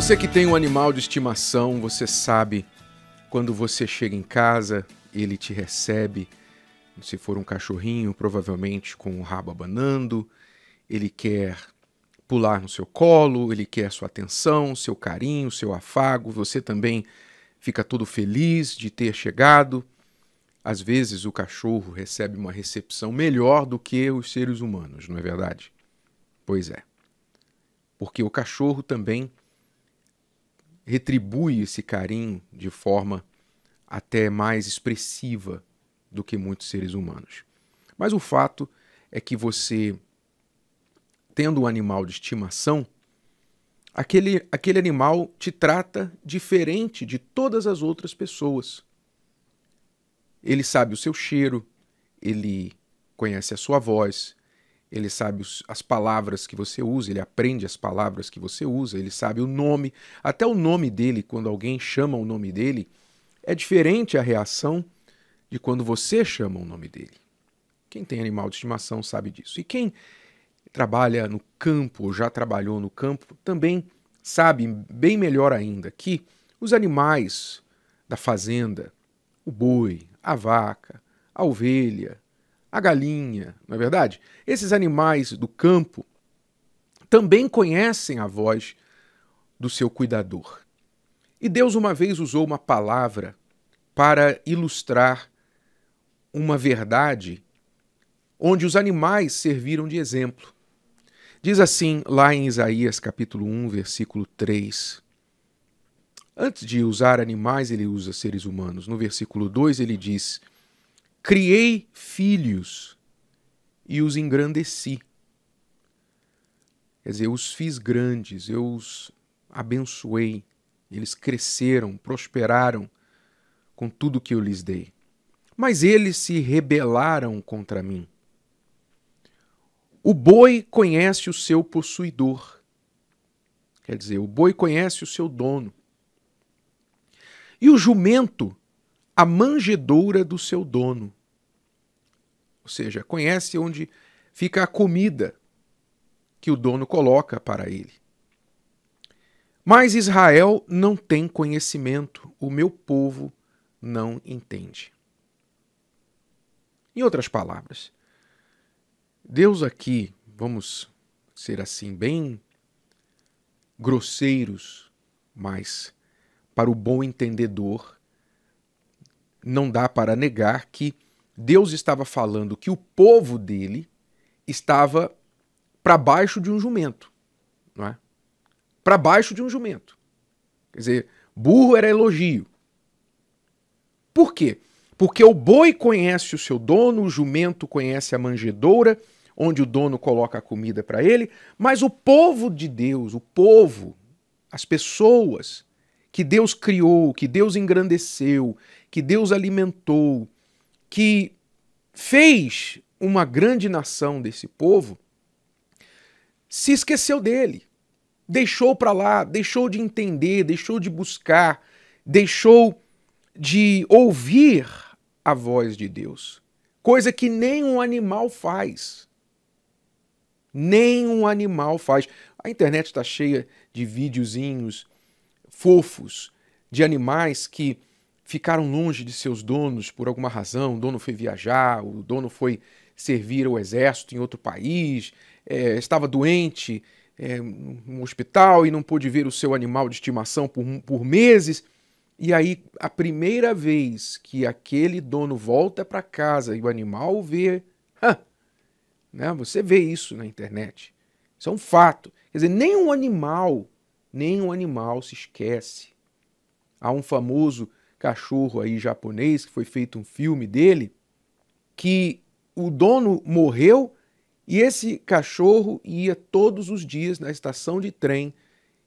Você que tem um animal de estimação, você sabe quando você chega em casa, ele te recebe. Se for um cachorrinho, provavelmente com o rabo abanando, ele quer pular no seu colo, ele quer sua atenção, seu carinho, seu afago. Você também fica todo feliz de ter chegado. Às vezes o cachorro recebe uma recepção melhor do que os seres humanos, não é verdade? Pois é. Porque o cachorro também retribui esse carinho de forma até mais expressiva do que muitos seres humanos. Mas o fato é que você, tendo um animal de estimação, aquele, aquele animal te trata diferente de todas as outras pessoas. Ele sabe o seu cheiro, ele conhece a sua voz, ele sabe os, as palavras que você usa, ele aprende as palavras que você usa, ele sabe o nome, até o nome dele, quando alguém chama o nome dele, é diferente a reação de quando você chama o nome dele. Quem tem animal de estimação sabe disso. E quem trabalha no campo, ou já trabalhou no campo, também sabe bem melhor ainda que os animais da fazenda, o boi, a vaca, a ovelha, a galinha, não é verdade? Esses animais do campo também conhecem a voz do seu cuidador. E Deus uma vez usou uma palavra para ilustrar uma verdade onde os animais serviram de exemplo. Diz assim, lá em Isaías capítulo 1, versículo 3. Antes de usar animais, ele usa seres humanos. No versículo 2, ele diz: Criei filhos e os engrandeci. Quer dizer, eu os fiz grandes, eu os abençoei, eles cresceram, prosperaram com tudo que eu lhes dei. Mas eles se rebelaram contra mim. O boi conhece o seu possuidor. Quer dizer, o boi conhece o seu dono. E o jumento, a manjedoura do seu dono ou seja, conhece onde fica a comida que o dono coloca para ele. Mas Israel não tem conhecimento, o meu povo não entende. Em outras palavras, Deus aqui, vamos ser assim, bem grosseiros, mas para o bom entendedor, não dá para negar que Deus estava falando que o povo dele estava para baixo de um jumento, não é? Para baixo de um jumento. Quer dizer, burro era elogio. Por quê? Porque o boi conhece o seu dono, o jumento conhece a manjedoura, onde o dono coloca a comida para ele, mas o povo de Deus, o povo, as pessoas que Deus criou, que Deus engrandeceu, que Deus alimentou, que fez uma grande nação desse povo, se esqueceu dele, deixou para lá, deixou de entender, deixou de buscar, deixou de ouvir a voz de Deus, coisa que nenhum animal faz. Nenhum animal faz. A internet está cheia de videozinhos fofos de animais que ficaram longe de seus donos por alguma razão. O dono foi viajar, o dono foi servir ao exército em outro país, é, estava doente é, no hospital e não pôde ver o seu animal de estimação por, por meses. E aí, a primeira vez que aquele dono volta para casa e o animal vê. né? Você vê isso na internet. Isso é um fato. Quer dizer, nenhum animal, nenhum animal se esquece. Há um famoso cachorro aí japonês, que foi feito um filme dele, que o dono morreu e esse cachorro ia todos os dias na estação de trem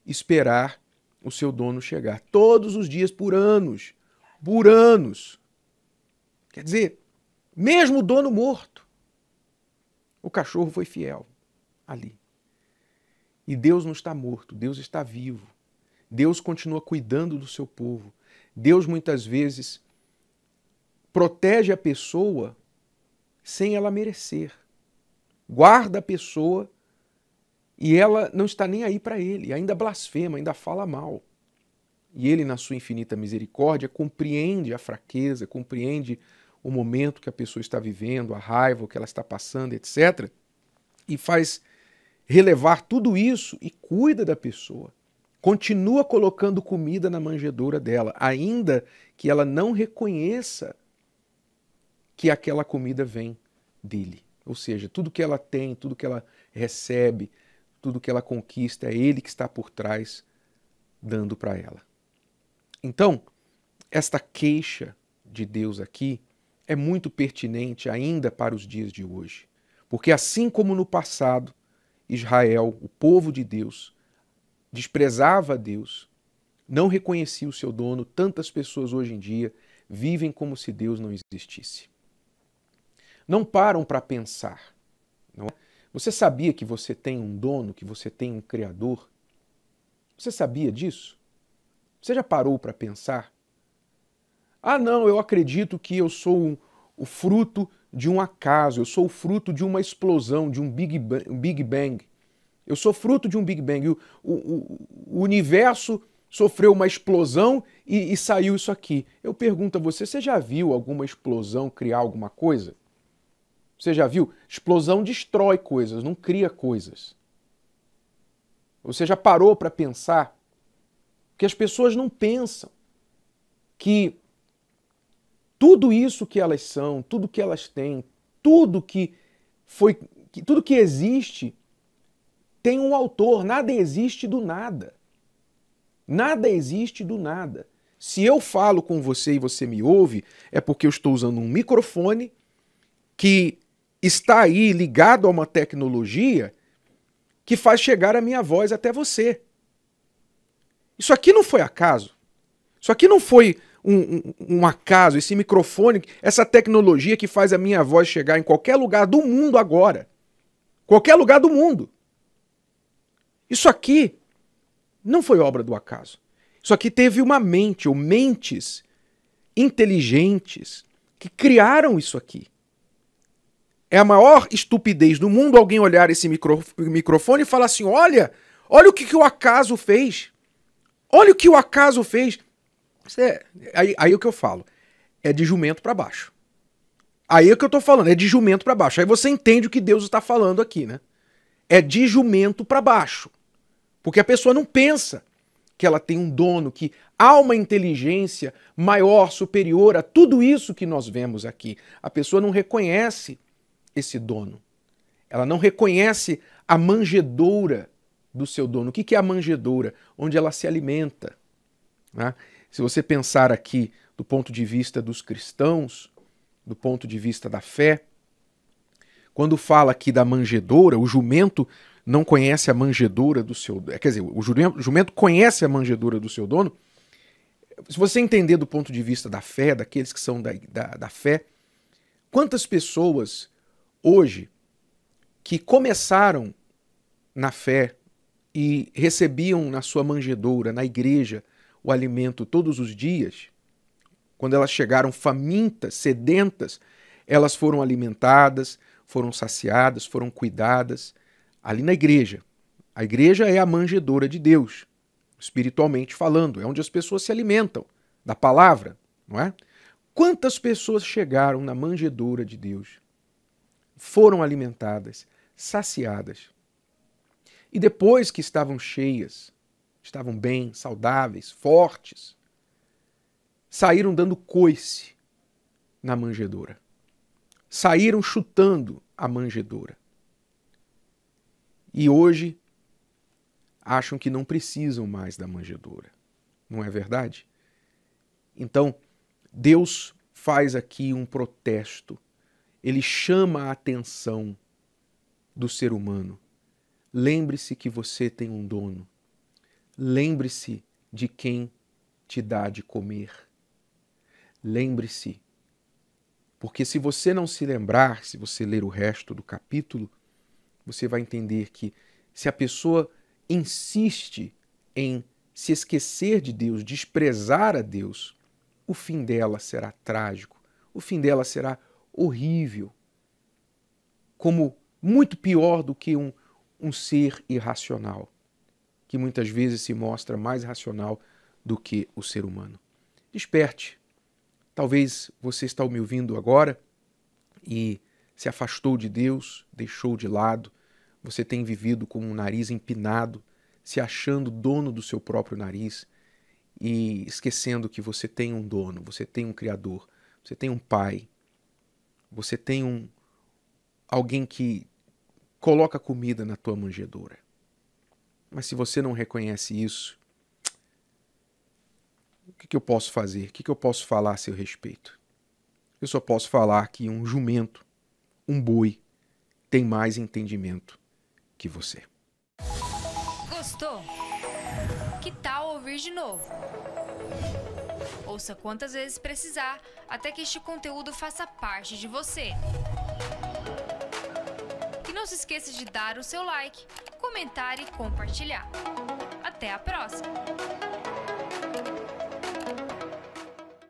esperar o seu dono chegar. Todos os dias, por anos. Por anos. Quer dizer, mesmo o dono morto, o cachorro foi fiel ali. E Deus não está morto, Deus está vivo. Deus continua cuidando do seu povo. Deus muitas vezes protege a pessoa sem ela merecer. Guarda a pessoa e ela não está nem aí para ele, ainda blasfema, ainda fala mal. E ele, na sua infinita misericórdia, compreende a fraqueza, compreende o momento que a pessoa está vivendo, a raiva que ela está passando, etc. E faz relevar tudo isso e cuida da pessoa continua colocando comida na manjedoura dela, ainda que ela não reconheça que aquela comida vem dele. Ou seja, tudo que ela tem, tudo que ela recebe, tudo que ela conquista, é ele que está por trás dando para ela. Então, esta queixa de Deus aqui é muito pertinente ainda para os dias de hoje. Porque assim como no passado, Israel, o povo de Deus, desprezava a Deus, não reconhecia o seu dono. Tantas pessoas hoje em dia vivem como se Deus não existisse. Não param para pensar. É? Você sabia que você tem um dono, que você tem um criador? Você sabia disso? Você já parou para pensar? Ah, não, eu acredito que eu sou um, o fruto de um acaso, eu sou o fruto de uma explosão, de um Big Bang. Um Big Bang. Eu sou fruto de um Big Bang. O, o, o universo sofreu uma explosão e, e saiu isso aqui. Eu pergunto a você: você já viu alguma explosão criar alguma coisa? Você já viu? Explosão destrói coisas, não cria coisas. Você já parou para pensar? Que as pessoas não pensam que tudo isso que elas são, tudo que elas têm, tudo que foi, que, tudo que existe tem um autor, nada existe do nada. Nada existe do nada. Se eu falo com você e você me ouve, é porque eu estou usando um microfone que está aí ligado a uma tecnologia que faz chegar a minha voz até você. Isso aqui não foi acaso. Isso aqui não foi um, um, um, acaso, esse microfone, essa tecnologia que faz a minha voz chegar em qualquer lugar do mundo agora. Qualquer lugar do mundo. Isso aqui não foi obra do acaso. Isso aqui teve uma mente, ou mentes inteligentes, que criaram isso aqui. É a maior estupidez do mundo alguém olhar esse micro, microfone e falar assim: olha, olha o que, que o acaso fez. Olha o que o acaso fez. É, aí, aí é o que eu falo é de jumento para baixo. Aí é o que eu tô falando, é de jumento para baixo. Aí você entende o que Deus está falando aqui, né? é de jumento para baixo. Porque a pessoa não pensa que ela tem um dono, que há uma inteligência maior, superior a tudo isso que nós vemos aqui. A pessoa não reconhece esse dono. Ela não reconhece a manjedoura do seu dono. O que é a manjedoura? Onde ela se alimenta. Né? Se você pensar aqui do ponto de vista dos cristãos, do ponto de vista da fé, quando fala aqui da manjedoura, o jumento não conhece a manjedoura do seu. É, quer dizer, o jumento conhece a manjedoura do seu dono. Se você entender do ponto de vista da fé, daqueles que são da, da, da fé, quantas pessoas hoje que começaram na fé e recebiam na sua manjedoura, na igreja, o alimento todos os dias, quando elas chegaram famintas, sedentas, elas foram alimentadas, foram saciadas, foram cuidadas ali na igreja. A igreja é a manjedora de Deus, espiritualmente falando, é onde as pessoas se alimentam da palavra, não é? Quantas pessoas chegaram na manjedoura de Deus, foram alimentadas, saciadas, e depois que estavam cheias, estavam bem, saudáveis, fortes, saíram dando coice na manjedoura, saíram chutando a manjedoura. E hoje acham que não precisam mais da manjedoura. Não é verdade? Então, Deus faz aqui um protesto. Ele chama a atenção do ser humano. Lembre-se que você tem um dono. Lembre-se de quem te dá de comer. Lembre-se porque se você não se lembrar, se você ler o resto do capítulo, você vai entender que se a pessoa insiste em se esquecer de Deus, desprezar a Deus, o fim dela será trágico, o fim dela será horrível, como muito pior do que um, um ser irracional, que muitas vezes se mostra mais racional do que o ser humano. Desperte Talvez você está me ouvindo agora e se afastou de Deus, deixou de lado, você tem vivido com o nariz empinado, se achando dono do seu próprio nariz e esquecendo que você tem um dono, você tem um criador, você tem um pai, você tem um alguém que coloca comida na tua manjedoura. Mas se você não reconhece isso, o que, que eu posso fazer? O que, que eu posso falar a seu respeito? Eu só posso falar que um jumento, um boi, tem mais entendimento que você. Gostou? Que tal ouvir de novo? Ouça quantas vezes precisar até que este conteúdo faça parte de você. E não se esqueça de dar o seu like, comentar e compartilhar. Até a próxima!